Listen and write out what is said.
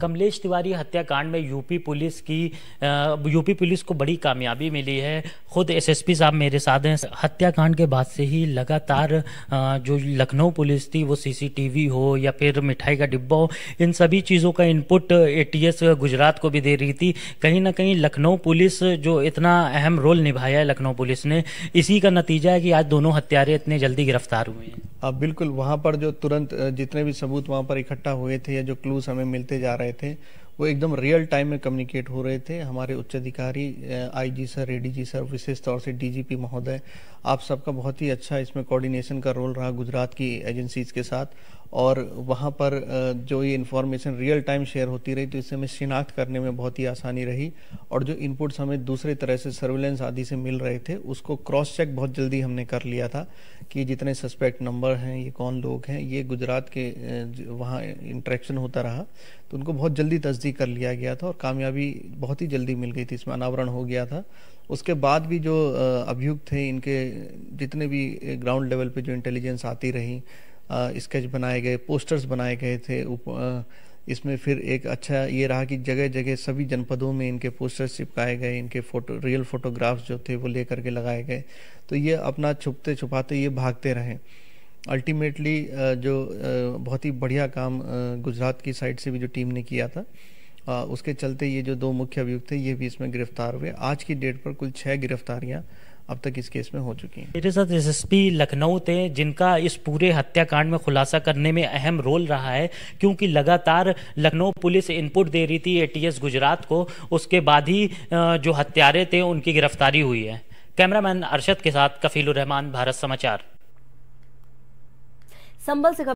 कमलेश तिवारी हत्याकांड में UP police की यूपी पुलिस को बड़ी कामयाबी मिली है खुद एसएसपी साहब मेरे साथ हैं हत्याकांड के बाद से ही लगातार जो लखनऊ पुलिस थी वो सीसीटीवी हो या फिर मिठाई का डिब्बा हो इन सभी चीज़ों का इनपुट एटीएस गुजरात को भी दे रही थी कहीं ना कहीं लखनऊ पुलिस जो इतना अहम रोल निभाया है लखनऊ पुलिस ने इसी का नतीजा है कि आज दोनों हत्यारे इतने जल्दी गिरफ्तार हुए हैं बिल्कुल वहाँ पर जो तुरंत जितने भी सबूत वहाँ पर इकट्ठा हुए थे या जो क्लूज हमें मिलते जा रहे आए थे वो एकदम रियल टाइम में कम्युनिकेट हो रहे थे हमारे उच्च अधिकारी आईजी सर एडीजी सर विशेष तौर से डीजीपी महोदय आप सबका बहुत ही अच्छा इसमें कोऑर्डिनेशन का रोल रहा गुजरात की एजेंसीज के साथ और वहाँ पर जो ये इन्फॉर्मेशन रियल टाइम शेयर होती रही तो इससे हमें शिनाख्त करने में बहुत ही आसानी रही और जो इनपुट्स हमें दूसरे तरह से सर्विलेंस आदि से मिल रहे थे उसको क्रॉस चेक बहुत जल्दी हमने कर लिया था कि जितने सस्पेक्ट नंबर हैं ये कौन लोग हैं ये गुजरात के वहाँ इंट्रैक्शन होता रहा तो उनको बहुत जल्दी तस्दीक कर लिया गया था और कामयाबी बहुत ही जल्दी मिल गई थी इसमें अनावरण हो गया था उसके बाद भी जो अभियुक्त थे इनके जितने भी ग्राउंड लेवल पे जो इंटेलिजेंस आती रही स्केच बनाए गए पोस्टर्स बनाए गए थे उप, इसमें फिर एक अच्छा ये रहा कि जगह जगह सभी जनपदों में इनके पोस्टर्स चिपकाए गए इनके फोटो रियल फोटोग्राफ्स जो थे वो ले करके लगाए गए तो ये अपना छुपते छुपाते ये भागते रहे अल्टीमेटली जो बहुत ही बढ़िया काम गुजरात की साइड से भी जो टीम ने किया था उसके चलते ये जो दो मुख्य अभियुक्त थे ये भी इसमें गिरफ्तार हुए आज की डेट पर कुल छः गिरफ्तारियाँ अब तक इस केस में हो चुकी हैं मेरे साथ एस लखनऊ थे जिनका इस पूरे हत्याकांड में खुलासा करने में अहम रोल रहा है क्योंकि लगातार लखनऊ पुलिस इनपुट दे रही थी एटीएस गुजरात को उसके बाद ही जो हत्यारे थे उनकी गिरफ्तारी हुई है कैमरामैन अरशद के साथ कफील रहमान भारत समाचार संबल से